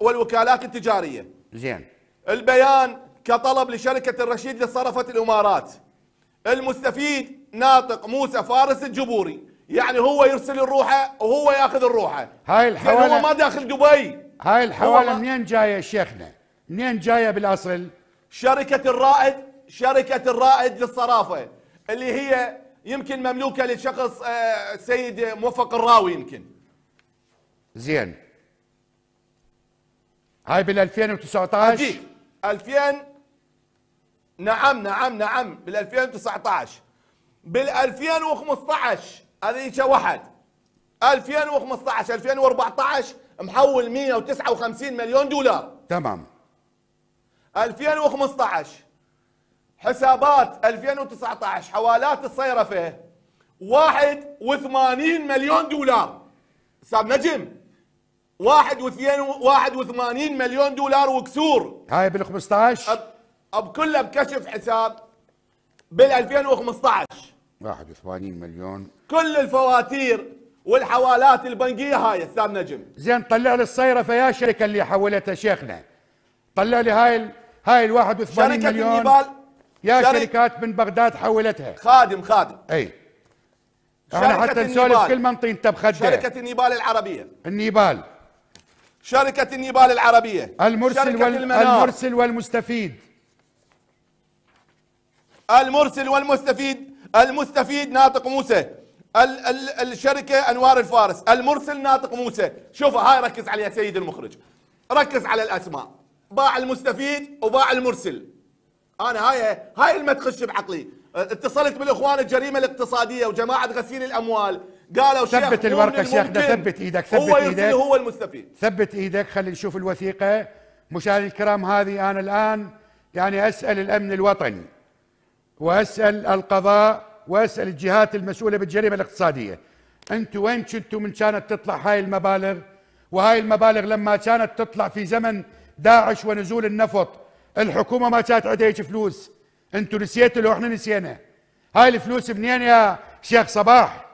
والوكالات التجارية زين البيان كطلب لشركة الرشيد لصرفة الإمارات المستفيد ناطق موسى فارس الجبوري يعني هو يرسل الروحة وهو ياخذ الروحة هاي يعني الحوالة هو ما داخل دبي هاي الحوالة منين جاية شيخنا منين جاية بالأصل شركة الرائد شركة الرائد للصرافة اللي هي يمكن مملوكة لشخص السيد آه، موفق الراوي يمكن زين هاي بال 2019 اجيك 2000 نعم نعم نعم بال 2019 بال 2015 هذيك واحد 2015 2014 محول 159 مليون دولار تمام 2015 حسابات 2019 حوالات الصيرفه 81 مليون دولار استاذ نجم واحد 81 مليون دولار وكسور هاي بال 15 أب... كله كلها بكشف حساب بال 2015 81 مليون كل الفواتير والحوالات البنكيه هاي استاذ نجم زين طلع لي الصيره فيا شركه اللي حولتها شيخنا طلع لي هاي ال... هاي ال 81 شركة مليون النيبال يا شركة شركات من بغداد حولتها خادم خادم اي احنا حتى نسولف كل ما انت تبخده شركة النيبال العربية النيبال شركة النيبال العربية المرسل, وال... المرسل والمستفيد المرسل والمستفيد المستفيد ناطق موسى ال ال الشركة أنوار الفارس المرسل ناطق موسى شوف هاي ركز عليها سيد المخرج ركز على الأسماء باع المستفيد وباع المرسل أنا هاي هاي اللي ما تخش بعقلي اتصلت بالإخوان الجريمة الاقتصادية وجماعة غسيل الأموال قالوا ثبت الورقه شيخنا ثبت ايدك ثبت هو ايدك هو المستفيد ثبت ايدك خلي نشوف الوثيقه مشاهدي الكرام هذه انا الان يعني اسال الامن الوطني واسال القضاء واسال الجهات المسؤوله بالجريمه الاقتصاديه انتم وين كنتوا من كانت تطلع هاي المبالغ وهاي المبالغ لما كانت تطلع في زمن داعش ونزول النفط الحكومه ما كانت عندها فلوس انتم نسيتوا لو احنا نسينا هاي الفلوس منين يا شيخ صباح